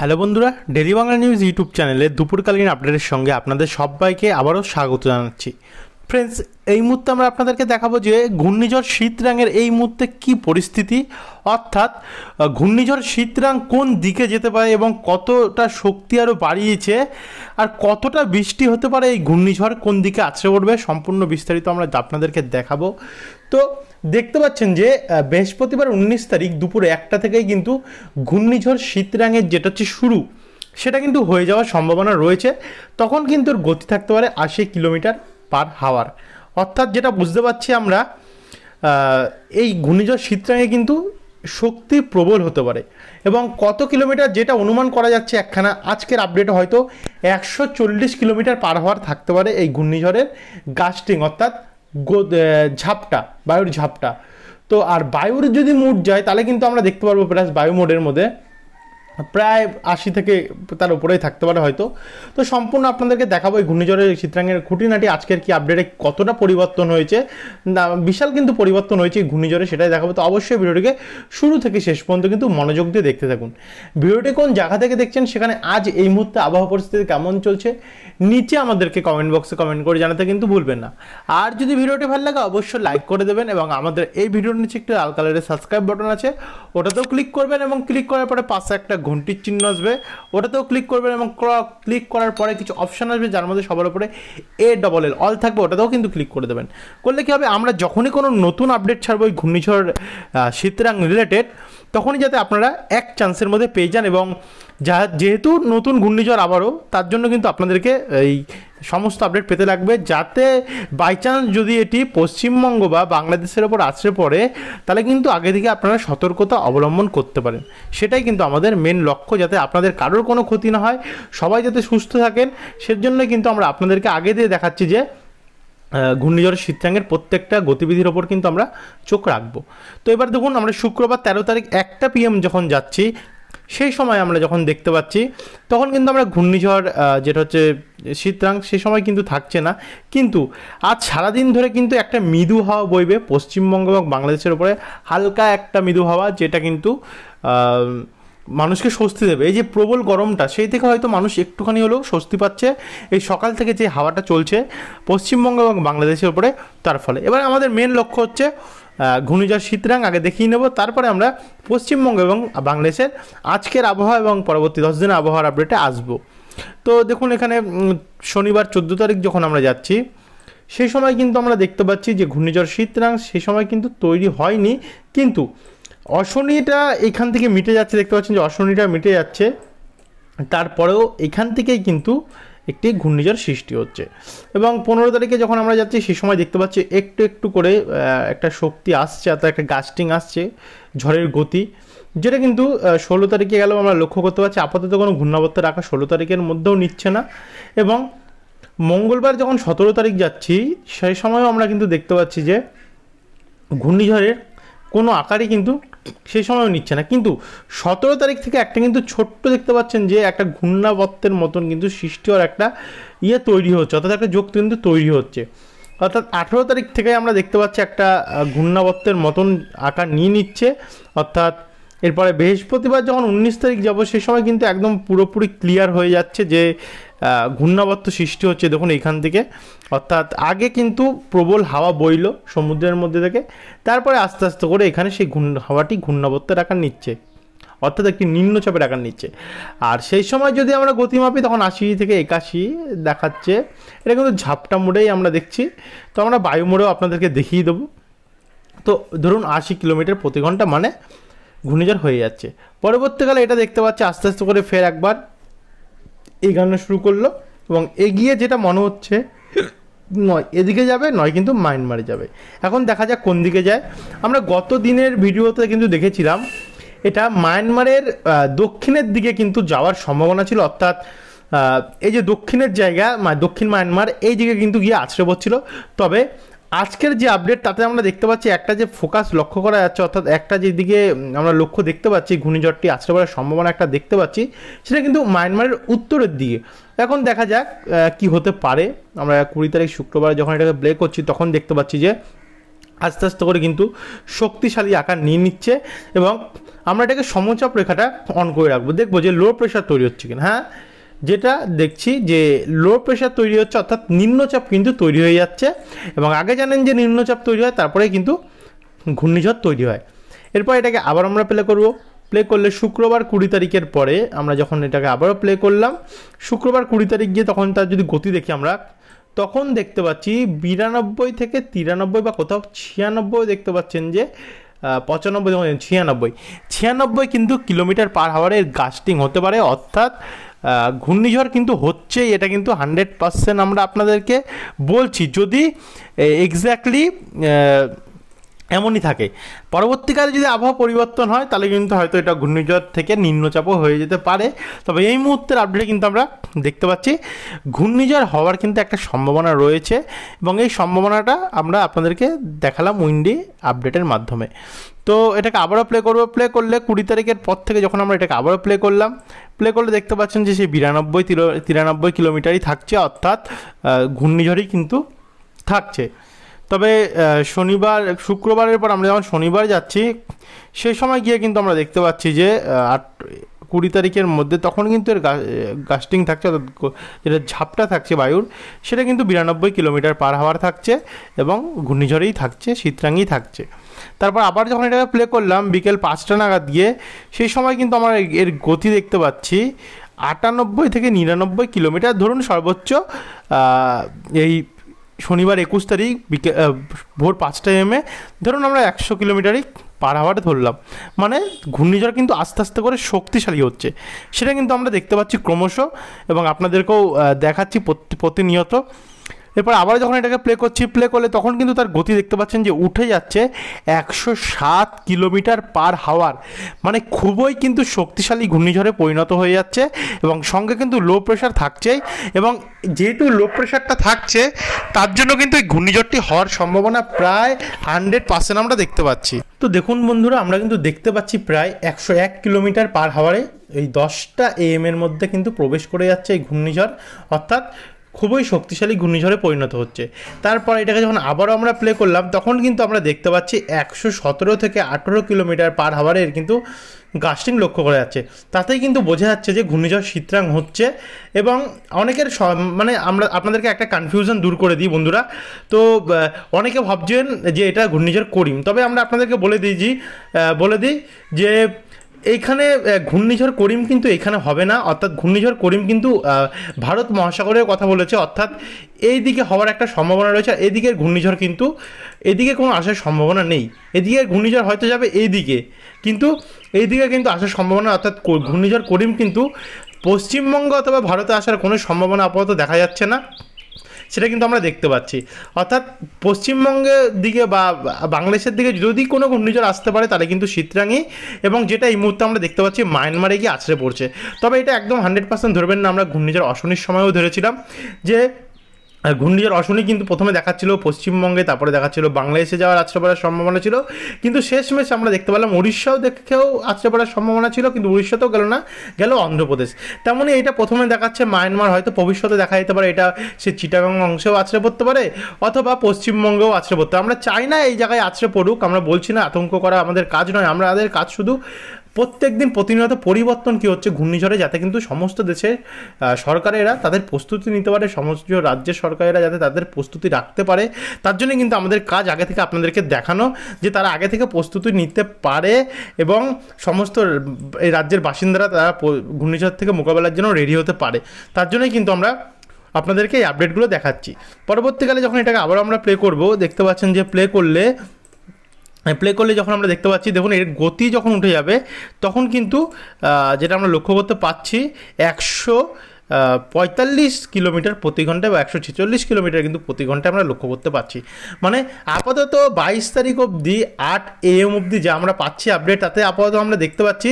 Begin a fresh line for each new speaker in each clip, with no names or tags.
hello বন্ধুরা daily Bangla news YouTube চ্যানেলে দুপুরকালীন আপডেটের সঙ্গে আপনাদের সবাইকে আবারও স্বাগত জানাচ্ছি ফ্রেন্ডস এই মুহূর্তে আমরা আপনাদেরকে দেখাবো যে ঘূর্ণিঝড় শীতরাঙের এই মুহূর্তে কি পরিস্থিতি অর্থাৎ ঘূর্ণিঝড় শীতরাং কোন দিকে যেতে পারে এবং কতটা শক্তি আরও বাড়িয়েছে আর কতটা বৃষ্টি হতে পারে এই ঘূর্ণিঝড় কোন দিকে আছড়ে পড়বে সম্পূর্ণ বিস্তারিত আমরা আপনাদেরকে দেখাবো তো দেখতে পাচ্ছেন যে বৃহস্পতিবার উনিশ তারিখ দুপুর একটা থেকেই কিন্তু ঘূর্ণিঝড় শীতরাঙের যেটা হচ্ছে শুরু সেটা কিন্তু হয়ে যাওয়ার সম্ভাবনা রয়েছে তখন কিন্তু গতি থাকতে পারে আশি কিলোমিটার পার হাওয়ার অর্থাৎ যেটা বুঝতে পারছি আমরা এই ঘূর্ণিঝড় শীতরাঙে কিন্তু শক্তি প্রবল হতে পারে এবং কত কিলোমিটার যেটা অনুমান করা যাচ্ছে একখানা আজকের আপডেটে হয়তো একশো চল্লিশ কিলোমিটার পার হওয়ার থাকতে পারে এই ঘূর্ণিঝড়ের গাস্টিং অর্থাৎ ঝাপটা বায়ুর ঝাপটা তো আর বায়ুর যদি মুড যায় তাহলে কিন্তু আমরা দেখতে পারবো প্লাস বায়ু মোডের মধ্যে প্রায় আশি থেকে তার উপরেই থাকতে পারে হয়তো তো সম্পূর্ণ আপনাদেরকে দেখাবো এই ঘূর্ণিঝড়ের চিত্রাঙ্গের খুঁটিনাটি আজকের কি আপডেটে কতটা পরিবর্তন হয়েছে বিশাল কিন্তু পরিবর্তন হয়েছে এই ঘূর্ণিঝড়ে সেটাই দেখাবো তো অবশ্যই ভিডিওটিকে শুরু থেকে শেষ পর্যন্ত কিন্তু মনোযোগ দিয়ে দেখতে থাকুন ভিডিওটি কোন জায়গা থেকে দেখছেন সেখানে আজ এই মুহূর্তে আবহাওয়া পরিস্থিতি কেমন চলছে নিচে আমাদেরকে কমেন্ট বক্সে কমেন্ট করে জানাতে কিন্তু ভুলবেন না আর যদি ভিডিওটি ভালো লাগে অবশ্যই লাইক করে দেবেন এবং আমাদের এই ভিডিওর নিচে একটি লাল কালারের সাবস্ক্রাইব বাটন আছে ওটাতেও ক্লিক করবেন এবং ক্লিক করার পরে পাশে একটা ঘন্টির চিহ্ন আসবে ওটাতেও ক্লিক করবেন এবং ক্লিক করার পরে কিছু অপশান আসবে যার মধ্যে সবার উপরে এ ডবল এল অল থাকবে ওটাতেও কিন্তু ক্লিক করে দেবেন করলে কী হবে আমরা যখনই কোনো নতুন আপডেট ছাড়বো ওই ঘূর্ণিঝড় শীতরাং রিলেটেড তখনই যাতে আপনারা এক চান্সের মধ্যে পেয়ে যান এবং যা যেহেতু নতুন ঘূর্ণিঝড় আবারও তার জন্য কিন্তু আপনাদেরকে এই সমস্ত আপডেট পেতে লাগবে যাতে বাই চান্স যদি এটি পশ্চিমবঙ্গ বা বাংলাদেশের ওপর আছড়ে পড়ে তাহলে কিন্তু আগে থেকে আপনারা সতর্কতা অবলম্বন করতে পারেন সেটাই কিন্তু আমাদের মেন লক্ষ্য যাতে আপনাদের কারোর কোনো ক্ষতি না হয় সবাই যাতে সুস্থ থাকেন সেজন্য কিন্তু আমরা আপনাদেরকে আগে দিয়ে দেখাচ্ছি যে ঘূর্ণিঝড় শীতাঙ্গের প্রত্যেকটা গতিবিধির ওপর কিন্তু আমরা চোখ রাখবো তো এবার দেখুন আমরা শুক্রবার তেরো তারিখ একটা পিএম যখন যাচ্ছি সেই সময় আমরা যখন দেখতে পাচ্ছি তখন কিন্তু আমরা ঘূর্ণিঝড় যেটা হচ্ছে শীতরাং সে সময় কিন্তু থাকছে না কিন্তু আজ সারাদিন ধরে কিন্তু একটা মৃদু হাওয়া বইবে পশ্চিমবঙ্গ এবং বাংলাদেশের উপরে হালকা একটা মৃদু হাওয়া যেটা কিন্তু মানুষকে স্বস্তি দেবে এই যে প্রবল গরমটা সেই থেকে হয়তো মানুষ একটুখানি হলেও স্বস্তি পাচ্ছে এই সকাল থেকে যে হাওয়াটা চলছে পশ্চিমবঙ্গ এবং বাংলাদেশের ওপরে তার ফলে এবার আমাদের মেন লক্ষ্য হচ্ছে ঘূর্ণিঝড় শীতরাং আগে দেখিয়ে নেব তারপরে আমরা পশ্চিমবঙ্গ এবং বাংলাদেশের আজকের আবহাওয়া এবং পরবর্তী দশ দিনের আবহাওয়ার আপডেটে আসবো তো দেখুন এখানে শনিবার চোদ্দো তারিখ যখন আমরা যাচ্ছি সেই সময় কিন্তু আমরা দেখতে পাচ্ছি যে ঘূর্ণিঝড় শীতরাং সেই সময় কিন্তু তৈরি হয়নি কিন্তু অশনিটা এখান থেকে মিটে যাচ্ছে দেখতে পাচ্ছেন যে অশনিটা মিটে যাচ্ছে তারপরেও এখান থেকেই কিন্তু একটি ঘূর্ণিঝড় সৃষ্টি হচ্ছে এবং পনেরো তারিখে যখন আমরা যাচ্ছি সে সময় দেখতে পাচ্ছি একটু একটু করে একটা শক্তি আসছে অর্থাৎ একটা গাস্টিং আসছে ঝড়ের গতি যেটা কিন্তু ষোলো তারিখে গেলেও আমরা লক্ষ্য করতে পারছি আপাতত কোনো ঘূর্ণাবর্তের রাখা ষোলো তারিখের মধ্যেও নিচ্ছে না এবং মঙ্গলবার যখন সতেরো তারিখ যাচ্ছি সেই সময়ও আমরা কিন্তু দেখতে পাচ্ছি যে ঘূর্ণিঝড়ের কোনো আকারই কিন্তু সেই সময়ও নিচ্ছে না কিন্তু সতেরো তারিখ থেকে একটা কিন্তু ছোট্ট দেখতে পাচ্ছেন যে একটা ঘূর্ণাবত্তের মতন কিন্তু সৃষ্টি হওয়ার একটা ইয়ে তৈরি হচ্ছে অর্থাৎ একটা যোগ কিন্তু তৈরি হচ্ছে অর্থাৎ আঠেরো তারিখ থেকে আমরা দেখতে পাচ্ছি একটা ঘূর্ণাবত্তের মতন আকার নিয়ে নিচ্ছে অর্থাৎ এরপরে বৃহস্পতিবার যখন উনিশ তারিখ যাবো সে সময় কিন্তু একদম পুরোপুরি ক্লিয়ার হয়ে যাচ্ছে যে ঘূর্ণাবর্ত সৃষ্টি হচ্ছে দেখুন এখান থেকে অর্থাৎ আগে কিন্তু প্রবল হাওয়া বইল সমুদ্রের মধ্যে থেকে তারপরে আস্তে আস্তে করে এখানে সেই ঘূর্ণ হাওয়াটি ঘূর্ণাবর্তের আকার নিচ্ছে অর্থাৎ একটি নিম্নচাপের আকার নিচ্ছে আর সেই সময় যদি আমরা গতি মাপি তখন আশি থেকে একাশি দেখাচ্ছে এটা কিন্তু ঝাপটা মোড়েই আমরা দেখছি তো আমরা বায়ু মোড়েও আপনাদেরকে দেখিয়ে দেবো তো ধরুন আশি কিলোমিটার প্রতি ঘন্টা মানে ঘূর্ণিঝড় হয়ে যাচ্ছে পরবর্তীকালে এটা দেখতে পাচ্ছে আস্তে আস্তে করে ফের একবার এগানো শুরু করলো এবং এগিয়ে যেটা মনে হচ্ছে নয় এদিকে যাবে নয় কিন্তু মায়ানমারে যাবে এখন দেখা যাক কোন দিকে যায় আমরা গত দিনের ভিডিওতে কিন্তু দেখেছিলাম এটা মায়ানমারের দক্ষিণের দিকে কিন্তু যাওয়ার সম্ভাবনা ছিল অর্থাৎ এই যে দক্ষিণের জায়গা দক্ষিণ মায়ানমার এই দিকে কিন্তু গিয়ে আছড়ে পড়ছিল তবে আজকের যে আপডেট তাতে আমরা দেখতে পাচ্ছি একটা যে ফোকাস লক্ষ্য করা যাচ্ছে অর্থাৎ একটা যেদিকে আমরা লক্ষ্য দেখতে পাচ্ছি ঘূর্ণিঝড়টি আসতে পারার সম্ভাবনা একটা দেখতে পাচ্ছি সেটা কিন্তু মায়ানমারের উত্তরের দিকে এখন দেখা যাক কি হতে পারে আমরা কুড়ি তারিখ শুক্রবার যখন এটাকে ব্লে করছি তখন দেখতে পাচ্ছি যে আস্তে আস্তে করে কিন্তু শক্তিশালী আকার নিয়ে নিচ্ছে এবং আমরা এটাকে সমচাপ রেখাটা অন করে রাখবো দেখবো যে লো প্রেশার তৈরি হচ্ছে কিনা হ্যাঁ যেটা দেখছি যে লো প্রেশার তৈরি হচ্ছে অর্থাৎ নিম্নচাপ কিন্তু তৈরি হয়ে যাচ্ছে এবং আগে জানেন যে নিম্নচাপ তৈরি হয় তারপরে কিন্তু ঘূর্ণিঝড় তৈরি হয় এরপর এটাকে আবার আমরা প্লে করব প্লে করলে শুক্রবার কুড়ি তারিখের পরে আমরা যখন এটাকে আবারও প্লে করলাম শুক্রবার কুড়ি তারিখ গিয়ে তখন তার যদি গতি দেখি আমরা তখন দেখতে পাচ্ছি বিরানব্বই থেকে তিরানব্বই বা কোথাও ছিয়ানব্বই দেখতে পাচ্ছেন যে পঁচানব্বই ছিয়ানব্বই ছিয়ানব্বই কিন্তু কিলোমিটার পার হাওয়ারের গাস্টিং হতে পারে অর্থাৎ ঘূর্ণিঝড় কিন্তু হচ্ছে এটা কিন্তু হান্ড্রেড পারসেন্ট আমরা আপনাদেরকে বলছি যদি এক্স্যাক্টলি এমনই থাকে পরবর্তীকালে যদি আবহাওয়া পরিবর্তন হয় তাহলে কিন্তু হয়তো এটা ঘূর্ণিঝড় থেকে নিম্নচাপও হয়ে যেতে পারে তবে এই মুহূর্তের আপডেটে কিন্তু আমরা দেখতে পাচ্ছি ঘূর্ণিঝড় হওয়ার কিন্তু একটা সম্ভাবনা রয়েছে এবং এই সম্ভাবনাটা আমরা আপনাদেরকে দেখালাম উইন্ডি আপডেটের মাধ্যমে তো এটাকে আবারও প্লে করবো প্লে করলে কুড়ি তারিখের পর থেকে যখন আমরা এটাকে আবারও প্লে করলাম প্লে করলে দেখতে পাচ্ছেন যে সেই বিরানব্বই তিরানব্বই কিলোমিটারই থাকছে অর্থাৎ ঘূর্ণিঝড়ই কিন্তু থাকছে তবে শনিবার শুক্রবারের পর আমরা যখন শনিবার যাচ্ছি সেই সময় গিয়ে কিন্তু আমরা দেখতে পাচ্ছি যে আট কুড়ি তারিখের মধ্যে তখন কিন্তু এর গাস্টিং থাকছে অর্থাৎ যেটা ঝাপটা থাকছে বায়ুর সেটা কিন্তু বিরানব্বই কিলোমিটার পার হাওয়ার থাকছে এবং ঘূর্ণিঝড়েই থাকছে শীতরাঙই থাকছে তারপর আবার যখন এটাকে প্লে করলাম বিকেল পাঁচটা নাগাদ গিয়ে সেই সময় কিন্তু আমরা এর গতি দেখতে পাচ্ছি আটানব্বই থেকে নিরানব্বই কিলোমিটার ধরুন সর্বোচ্চ এই শনিবার একুশ তারিখ বিকে ভোর পাঁচটা এমে ধরুন আমরা একশো কিলোমিটারই পার ধরলাম মানে ঘূর্ণিঝড় কিন্তু আস্তে আস্তে করে শক্তিশালী হচ্ছে সেটা কিন্তু আমরা দেখতে পাচ্ছি ক্রমশ এবং আপনাদেরকেও দেখাচ্ছি প্রতিনিয়ত এরপর আবার যখন এটাকে প্লে করছি প্লে করলে তখন কিন্তু তার গতি দেখতে পাচ্ছেন যে উঠে যাচ্ছে একশো সাত কিলোমিটার পার হাওয়ার মানে খুবই কিন্তু শক্তিশালী ঘূর্ণিঝড়ে পরিণত হয়ে যাচ্ছে এবং সঙ্গে কিন্তু লো প্রেশার থাকছেই এবং যেহেতু লো প্রেশারটা থাকছে তার জন্য কিন্তু এই ঘূর্ণিঝড়টি হওয়ার সম্ভাবনা প্রায় হান্ড্রেড পার্সেন্ট আমরা দেখতে পাচ্ছি তো দেখুন বন্ধুরা আমরা কিন্তু দেখতে পাচ্ছি প্রায় একশো এক কিলোমিটার পার হাওয়ারে এই দশটা এম এর মধ্যে কিন্তু প্রবেশ করে যাচ্ছে এই ঘূর্ণিঝড় অর্থাৎ খুবই শক্তিশালী ঘূর্ণিঝড়ে পরিণত হচ্ছে তারপর এটাকে যখন আবারও আমরা প্লে করলাম তখন কিন্তু আমরা দেখতে পাচ্ছি একশো সতেরো থেকে আঠেরো কিলোমিটার পার এর কিন্তু গাস্টিং লক্ষ্য করা যাচ্ছে তাতেই কিন্তু বোঝা যাচ্ছে যে ঘূর্ণিঝড় শীতরাং হচ্ছে এবং অনেকের মানে আমরা আপনাদেরকে একটা কনফিউশন দূর করে দিই বন্ধুরা তো অনেকে ভাবছেন যে এটা ঘূর্ণিঝড় করিম তবে আমরা আপনাদেরকে বলে দিই বলে দিই যে এইখানে ঘূর্ণিঝড় করিম কিন্তু এখানে হবে না অর্থাৎ ঘূর্ণিঝড় করিম কিন্তু ভারত মহাসাগরের কথা বলেছে অর্থাৎ এই দিকে হওয়ার একটা সম্ভাবনা রয়েছে আর এদিকের ঘূর্ণিঝড় কিন্তু এদিকে কোনো আসার সম্ভাবনা নেই এদিকে ঘূর্ণিঝড় হয়তো যাবে এই দিকে কিন্তু এই দিকে কিন্তু আসার সম্ভাবনা অর্থাৎ ঘূর্ণিঝড় করিম কিন্তু পশ্চিমবঙ্গ অথবা ভারতে আসার কোনো সম্ভাবনা আপাতত দেখা যাচ্ছে না সেটা কিন্তু আমরা দেখতে পাচ্ছি অর্থাৎ পশ্চিমবঙ্গের দিকে বা বাংলাদেশের দিকে যদি কোনো ঘূর্ণিঝড় আসতে পারে তাহলে কিন্তু শীতরাঙি এবং যেটা এই মুহূর্তে আমরা দেখতে পাচ্ছি মায়ানমারে গিয়ে আছড়ে পড়ছে তবে এটা একদম হান্ড্রেড পার্সেন্ট ধরবেন না আমরা ঘূর্ণিঝড় অশনির সময়ও ধরেছিলাম যে আর ঘূর্ণিঝড় অশনি কিন্তু প্রথমে দেখাচ্ছিল পশ্চিমবঙ্গে তারপরে দেখাচ্ছিল বাংলাদেশে যাওয়ার আছড়ে পড়ার সম্ভাবনা ছিল কিন্তু শেষমেশ আমরা দেখতে পেলাম উড়িষ্যাও দেখেও আছড়ে পড়ার সম্ভাবনা ছিল কিন্তু উড়িষ্যাতেও গেল না গেল অন্ধ্রপ্রদেশ তেমনই এটা প্রথমে দেখাচ্ছে মায়ানমার হয়তো ভবিষ্যতে দেখা যেতে পারে এটা সে চিটাগং অংশেও আছড়ে পড়তে পারে অথবা পশ্চিমবঙ্গেও আছড়ে পড়তে আমরা চাই না এই জায়গায় আছড়ে পড়ুক আমরা বলছি না আতঙ্ক করা আমাদের কাজ নয় আমরা আমাদের কাজ শুধু প্রত্যেক দিন প্রতিনিয়ত পরিবর্তন কী হচ্ছে ঘূর্ণিঝড়ে যাতে কিন্তু সমস্ত দেশের সরকারেরা তাদের প্রস্তুতি নিতে পারে সমস্ত রাজ্যের সরকারেরা যাতে তাদের প্রস্তুতি রাখতে পারে তার জন্য কিন্তু আমাদের কাজ আগে থেকে আপনাদেরকে দেখানো যে তারা আগে থেকে প্রস্তুতি নিতে পারে এবং সমস্ত এই রাজ্যের বাসিন্দারা তারা ঘূর্ণিঝড় থেকে মোকাবেলার জন্য রেডি হতে পারে তার জন্যই কিন্তু আমরা আপনাদেরকে এই আপডেটগুলো দেখাচ্ছি পরবর্তীকালে যখন এটাকে আবারও আমরা প্লে করব দেখতে পাচ্ছেন যে প্লে করলে প্লে মানে করলে যখন আমরা দেখতে পাচ্ছি দেখুন এর গতি যখন উঠে যাবে তখন কিন্তু যেটা আমরা লক্ষ্য করতে পাচ্ছি একশো পঁয়তাল্লিশ কিলোমিটার প্রতি ঘন্টা বা একশো ছেচল্লিশ কিলোমিটার কিন্তু প্রতি ঘন্টায় আমরা লক্ষ্য করতে পারছি মানে আপাতত বাইশ তারিখ অবধি আট এএম অবধি যা আমরা পাচ্ছি আপডেট তাতে আপাতত আমরা দেখতে পাচ্ছি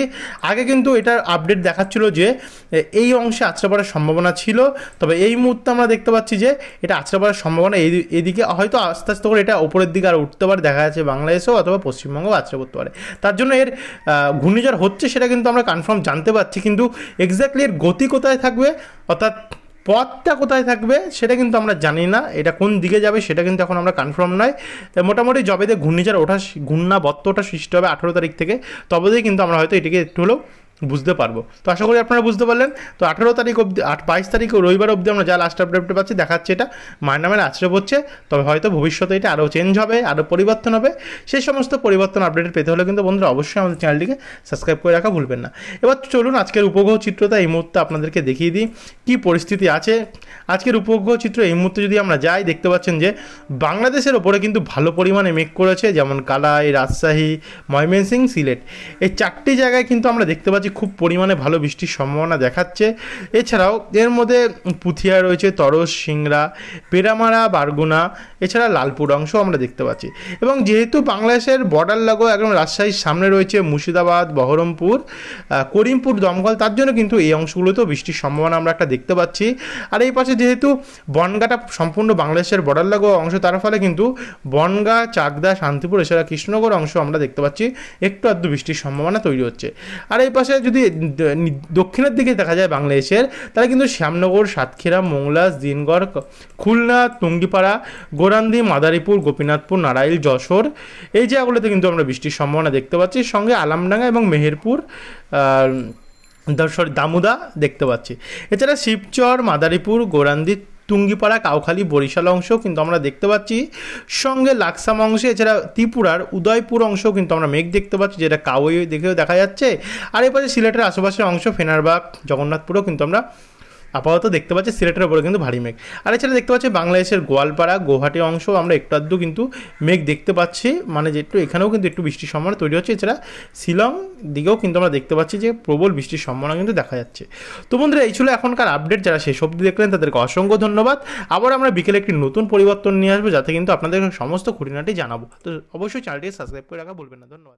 আগে কিন্তু এটার আপডেট দেখাচ্ছিল যে এই অংশে আছড়ে পড়ার সম্ভাবনা ছিল তবে এই মুহূর্তে আমরা দেখতে পাচ্ছি যে এটা আছড়ে পড়ার সম্ভাবনা এই এদিকে হয়তো আস্তে আস্তে করে এটা ওপরের দিকে আর উঠতে পারে দেখা যাচ্ছে বাংলাদেশেও অথবা পশ্চিমবঙ্গও আছড়ে পড়তে পারে তার জন্য এর ঘূর্ণিঝড় হচ্ছে সেটা কিন্তু আমরা কনফার্ম জানতে পারছি কিন্তু এক্স্যাক্টলি এর গতি কোথায় থাকবে অর্থাৎ পথটা কোথায় থাকবে সেটা কিন্তু আমরা জানি না এটা কোন দিকে যাবে সেটা কিন্তু এখন আমরা কনফার্ম নয় মোটামুটি জবেতে ঘূর্ণিঝড় ওঠা ওটা সৃষ্টি হবে আঠেরো তারিখ থেকে তবে কিন্তু আমরা হয়তো এটিকে একটু হলেও বুঝতে পারবো তো আশা করি আপনারা বুঝতে পারলেন তো আঠারো তারিখ অবধি আট বাইশ তারিখ রবিবার অবধি আমরা যা লাস্ট আপডেটটা পাচ্ছি দেখাচ্ছে এটা মায়ানমারে আশ্রয় হচ্ছে তবে হয়তো ভবিষ্যতে এটা আরও চেঞ্জ হবে আরও পরিবর্তন হবে সেই সমস্ত পরিবর্তন আপডেট পেতে হলে কিন্তু বন্ধুরা অবশ্যই আমাদের চ্যানেলটিকে সাবস্ক্রাইব করে রাখা ভুলবেন না এবার চলুন আজকের উপগ্রহ চিত্রটা এই মুহূর্তে আপনাদেরকে দেখিয়ে দিই কী পরিস্থিতি আছে আজকের উপগ্রহ চিত্র এই মুহূর্তে যদি আমরা যাই দেখতে পাচ্ছেন যে বাংলাদেশের ওপরে কিন্তু ভালো পরিমাণে মেঘ করেছে যেমন কালাই রাজশাহী ময়মনসিং সিলেট এই চারটি জায়গায় কিন্তু আমরা দেখতে পাচ্ছি যে খুব পরিমাণে ভালো বৃষ্টির সম্ভাবনা দেখাচ্ছে এছাড়াও এর মধ্যে পুথিয়া রয়েছে তরস সিংড়া পেরামারা বারগুনা এছাড়া লালপুর অংশ আমরা দেখতে পাচ্ছি এবং যেহেতু বাংলাদেশের বর্ডার লাগো একদম রাজশাহীর সামনে রয়েছে মুর্শিদাবাদ বহরমপুর করিমপুর দমকল তার জন্য কিন্তু এই অংশগুলোতেও বৃষ্টির সম্ভাবনা আমরা একটা দেখতে পাচ্ছি আর এই পাশে যেহেতু বনগাটা সম্পূর্ণ বাংলাদেশের বর্ডার লাগো অংশ তার ফলে কিন্তু বনগা চাকদা শান্তিপুর এছাড়া কৃষ্ণনগর অংশ আমরা দেখতে পাচ্ছি একটু আধটু বৃষ্টির সম্ভাবনা তৈরি হচ্ছে আর এই পাশে যদি দক্ষিণের দিকে দেখা যায় বাংলাদেশের তাহলে কিন্তু শ্যামনগর সাতক্ষীরা মোংলা দিনগড় খুলনা টুঙ্গিপাড়া গোরান্দি মাদারীপুর গোপীনাথপুর নারাইল যশোর এই জায়গাগুলোতে কিন্তু আমরা বৃষ্টির সম্ভাবনা দেখতে পাচ্ছি সঙ্গে আলামডাঙ্গা এবং মেহেরপুর সরি দামুদা দেখতে পাচ্ছি এছাড়া শিবচর মাদারীপুর গোরান্দি টুঙ্গিপাড়া কাউখালি বরিশাল অংশ কিন্তু আমরা দেখতে পাচ্ছি সঙ্গে লাকসাম অংশে এছাড়া ত্রিপুরার উদয়পুর অংশ কিন্তু আমরা মেঘ দেখতে পাচ্ছি যেটা কাউই দেখেও দেখা যাচ্ছে আর এবারে সিলেটের আশেপাশের অংশ ফেনারবাগ জগন্নাথপুরও কিন্তু আমরা আপাতত দেখতে পাচ্ছি সিলেটের ওপরে কিন্তু ভারী মেঘ আর এছাড়া দেখতে পাচ্ছি বাংলাদেশের গোয়ালপাড়া গুয়াহাটি অংশ আমরা একটু আধটু কিন্তু মেঘ দেখতে পাচ্ছি মানে যে একটু এখানেও কিন্তু একটু বৃষ্টির সম্ভাবনা তৈরি হচ্ছে এছাড়া শিলং দিকেও কিন্তু আমরা দেখতে পাচ্ছি যে প্রবল বৃষ্টির সম্ভাবনা কিন্তু দেখা যাচ্ছে তো বন্ধুরা এই ছিল এখনকার আপডেট যারা শেষ সব দেখলেন তাদেরকে অসংখ্য ধন্যবাদ আবার আমরা বিকেলে একটি নতুন পরিবর্তন নিয়ে আসবো যাতে কিন্তু আপনাদের সমস্ত খুঁটিনাটি জানাবো তো অবশ্যই চ্যানেলটি সাবস্ক্রাইব করে রাখা বলবেন না ধন্যবাদ